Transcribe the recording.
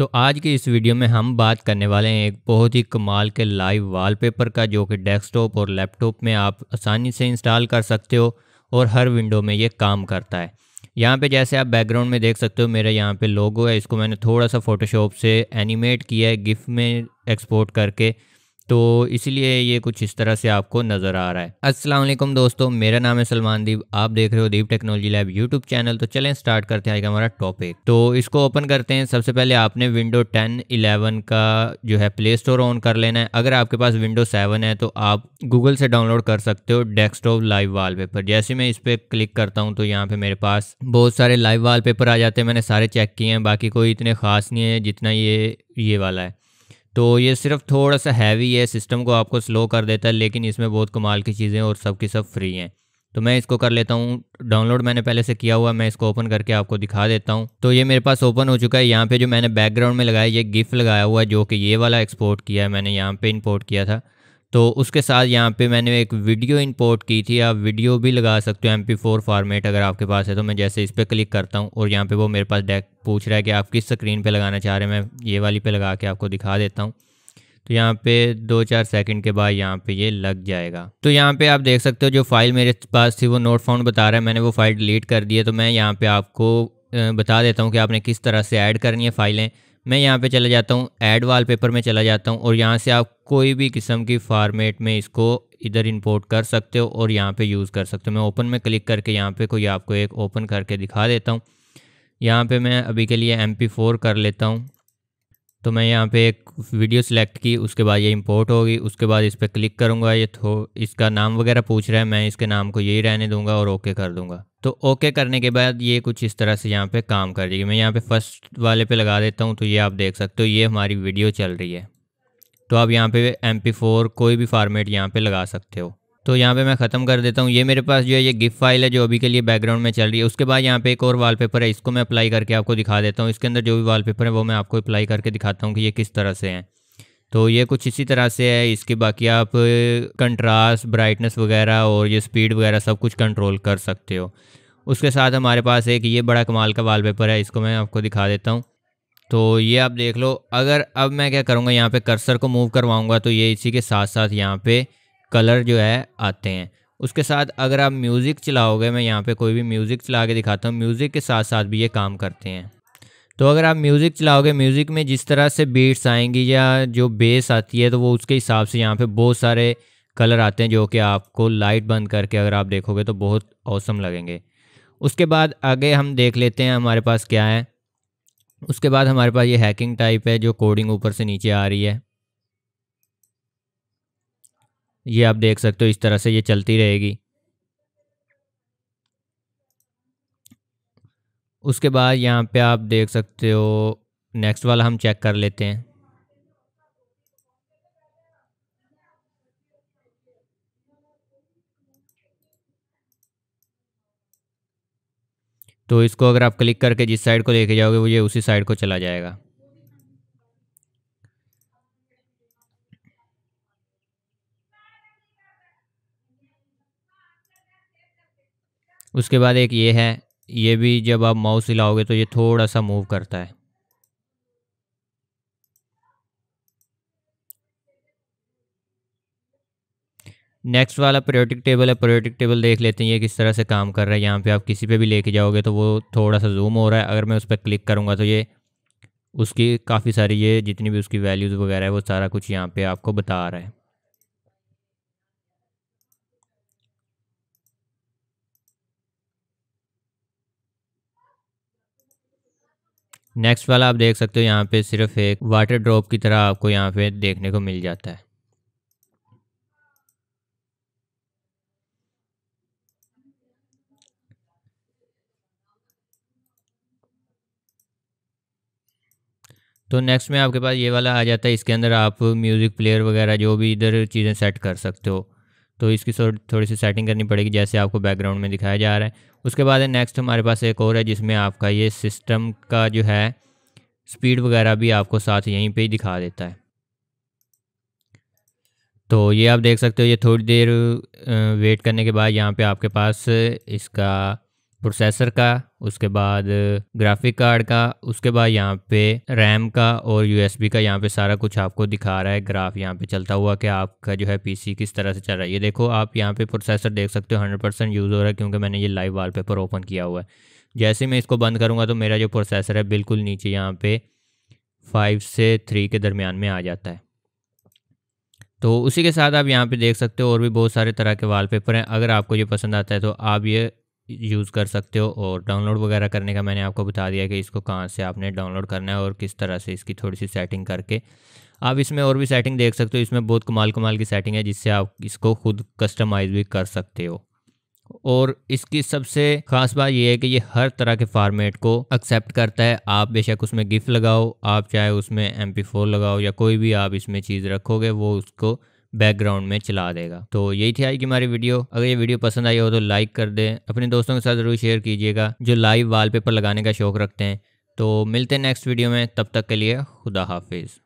तो आज के इस वीडियो में हम बात करने वाले हैं एक बहुत ही कमाल के लाइव वॉलपेपर का जो कि डेस्कटॉप और लैपटॉप में आप आसानी से इंस्टॉल कर सकते हो और हर विंडो में ये काम करता है यहाँ पे जैसे आप बैकग्राउंड में देख सकते हो मेरा यहाँ पे लोगो है इसको मैंने थोड़ा सा फोटोशॉप से एनिमेट किया है गिफ्ट में एक्सपोर्ट करके तो इसीलिए ये कुछ इस तरह से आपको नज़र आ रहा है अस्सलाम वालेकुम दोस्तों मेरा नाम है सलमान दीप आप देख रहे हो Deep technology lab YouTube channel तो चलें स्टार्ट करते हैं आज का हमारा टॉपिक तो इसको ओपन करते हैं सबसे पहले आपने विंडो टेन इलेवन का जो है प्ले स्टोर ऑन कर लेना है अगर आपके पास विंडो सेवन है तो आप गूगल से डाउनलोड कर सकते हो डेस्कटॉप लाइव पेपर जैसे मैं इस पर क्लिक करता हूँ तो यहाँ पे मेरे पास बहुत सारे लाइव पेपर आ जाते हैं मैंने सारे चेक किए हैं बाकी कोई इतने खास नहीं है जितना ये ये वाला है तो ये सिर्फ थोड़ा सा हैवी है सिस्टम को आपको स्लो कर देता है लेकिन इसमें बहुत कमाल की चीज़ें और सब की सब फ्री हैं तो मैं इसको कर लेता हूँ डाउनलोड मैंने पहले से किया हुआ मैं इसको ओपन करके आपको दिखा देता हूँ तो ये मेरे पास ओपन हो चुका है यहाँ पे जो मैंने बैकग्राउंड में लगाया ये गिफ्ट लगाया हुआ है जो कि ये वाला एक्सपोर्ट किया है मैंने यहाँ पे इंपोर्ट किया था तो उसके साथ यहाँ पे मैंने एक वीडियो इंपोर्ट की थी आप वीडियो भी लगा सकते हो एम पी फोर फॉर्मेट अगर आपके पास है तो मैं जैसे इस पर क्लिक करता हूँ और यहाँ पे वो मेरे पास डेक पूछ रहा है कि आप किस स्क्रीन पे लगाना चाह रहे हैं मैं ये वाली पे लगा के आपको दिखा देता हूँ तो यहाँ पे दो चार सेकंड के बाद यहाँ पे ये लग जाएगा तो यहाँ पे आप देख सकते हो जो फाइल मेरे पास थी वो नोट फाउंड बता रहा है मैंने वो फाइल डिलीट कर दी है तो मैं यहाँ पे आपको बता देता हूँ कि आपने किस तरह से ऐड करनी है फाइलें मैं यहाँ पे चला जाता हूँ ऐड वॉलपेपर में चला जाता हूँ और यहाँ से आप कोई भी किस्म की फॉर्मेट में इसको इधर इंपोर्ट कर सकते हो और यहाँ पे यूज़ कर सकते हो मैं ओपन में क्लिक करके यहाँ पे कोई आपको एक ओपन करके दिखा देता हूँ यहाँ पे मैं अभी के लिए एम कर लेता हूँ तो मैं यहाँ पे एक वीडियो सेलेक्ट की उसके बाद ये इंपोर्ट होगी उसके बाद इस पर क्लिक करूँगा ये थो इसका नाम वगैरह पूछ रहा है मैं इसके नाम को यही रहने दूँगा और ओके कर दूँगा तो ओके करने के बाद ये कुछ इस तरह से यहाँ पे काम कर देगी मैं यहाँ पे फर्स्ट वाले पे लगा देता हूँ तो ये आप देख सकते हो ये हमारी वीडियो चल रही है तो आप यहाँ पे एम फोर कोई भी फॉर्मेट यहाँ पे लगा सकते हो तो यहाँ पे मैं ख़त्म कर देता हूँ ये मेरे पास जो है ये गिफ्ट फाइल है जो अभी के लिए बैकग्राउंड में चल रही है उसके बाद यहाँ पे एक और वॉलपेपर है इसको मैं अप्लाई करके आपको दिखा देता हूँ इसके अंदर जो भी वॉलपेपर है वो मैं आपको अप्लाई करके दिखाता हूँ कि ये किस तरह से हैं तो ये कुछ इसी तरह से है इसके बाकी आप कंट्रास्ट ब्राइटनेस वगैरह और ये स्पीड वगैरह सब कुछ कंट्रोल कर सकते हो उसके साथ हमारे पास एक ये बड़ा कमाल का वॉलपेपर है इसको मैं आपको दिखा देता हूँ तो ये आप देख लो अगर अब मैं क्या करूँगा यहाँ पे कर्सर को मूव करवाऊँगा तो ये इसी के साथ साथ यहाँ पे कलर जो है आते हैं उसके साथ अगर आप म्यूज़िक चलाओगे मैं यहाँ पे कोई भी म्यूज़िक चला के दिखाता हूँ म्यूज़िक के साथ साथ भी ये काम करते हैं तो अगर आप म्यूज़िक चलाओगे म्यूज़िक में जिस तरह से बीट्स आएंगी या जो बेस आती है तो वो उसके हिसाब से यहाँ पे बहुत सारे कलर आते हैं जो कि आपको लाइट बंद करके अगर आप देखोगे तो बहुत औसम लगेंगे उसके बाद आगे हम देख लेते हैं हमारे पास क्या है उसके बाद हमारे पास ये हैकिंग टाइप है जो कोडिंग ऊपर से नीचे आ रही है ये आप देख सकते हो इस तरह से ये चलती रहेगी उसके बाद यहाँ पे आप देख सकते हो नेक्स्ट वाला हम चेक कर लेते हैं तो इसको अगर आप क्लिक करके जिस साइड को लेके जाओगे वो ये उसी साइड को चला जाएगा उसके बाद एक ये है ये भी जब आप माउस हिलाओगे तो ये थोड़ा सा मूव करता है नेक्स्ट वाला पीरियोडिक टेबल है पीरियोडिक टेबल देख लेते हैं ये किस तरह से काम कर रहा है यहाँ पे आप किसी पे भी लेके जाओगे तो वो थोड़ा सा जूम हो रहा है अगर मैं उस पर क्लिक करूँगा तो ये उसकी काफ़ी सारी ये जितनी भी उसकी वैल्यूज़ वगैरह है वो सारा कुछ यहाँ पे आपको बता रहा है नेक्स्ट वाला आप देख सकते हो यहाँ पे सिर्फ एक वाटर ड्रॉप की तरह आपको यहाँ पे देखने को मिल जाता है तो नेक्स्ट में आपके पास ये वाला आ जाता है इसके अंदर आप म्यूज़िक प्लेयर वगैरह जो भी इधर चीज़ें सेट कर सकते हो तो इसकी थोड़ी सी सेटिंग करनी पड़ेगी जैसे आपको बैकग्राउंड में दिखाया जा रहा है उसके बाद नेक्स्ट हमारे पास एक और है जिसमें आपका ये सिस्टम का जो है स्पीड वगैरह भी आपको साथ यहीं पे ही दिखा देता है तो ये आप देख सकते हो ये थोड़ी देर वेट करने के बाद यहाँ पे आपके पास इसका प्रोसेसर का उसके बाद ग्राफिक कार्ड का उसके बाद यहाँ पे रैम का और यूएसबी का यहाँ पे सारा कुछ आपको दिखा रहा है ग्राफ यहाँ पे चलता हुआ कि आपका जो है पीसी किस तरह से चल रहा है ये देखो आप यहाँ पे प्रोसेसर देख सकते हो 100 परसेंट यूज़ हो रहा है क्योंकि मैंने ये लाइव पेपर ओपन किया हुआ है जैसे मैं इसको बंद करूँगा तो मेरा जो प्रोसेसर है बिल्कुल नीचे यहाँ पर फाइव से थ्री के दरमियान में आ जाता है तो उसी के साथ आप यहाँ पे देख सकते हो और भी बहुत सारे तरह के वालपेपर हैं अगर आपको ये पसंद आता है तो आप ये यूज़ कर सकते हो और डाउनलोड वगैरह करने का मैंने आपको बता दिया कि इसको कहाँ से आपने डाउनलोड करना है और किस तरह से इसकी थोड़ी सी सेटिंग करके आप इसमें और भी सेटिंग देख सकते हो इसमें बहुत कमाल कमाल की सेटिंग है जिससे आप इसको खुद कस्टमाइज़ भी कर सकते हो और इसकी सबसे खास बात यह है कि ये हर तरह के फार्मेट को एक्सेप्ट करता है आप बेशक उसमें गिफ्ट लगाओ आप चाहे उसमें एम लगाओ या कोई भी आप इसमें चीज़ रखोगे वो उसको बैकग्राउंड में चला देगा तो यही थी आज की हमारी वीडियो अगर ये वीडियो पसंद आई हो तो लाइक कर दें अपने दोस्तों के साथ ज़रूर शेयर कीजिएगा जो लाइव वाल लगाने का शौक रखते हैं तो मिलते हैं नेक्स्ट वीडियो में तब तक के लिए खुदा हाफिज़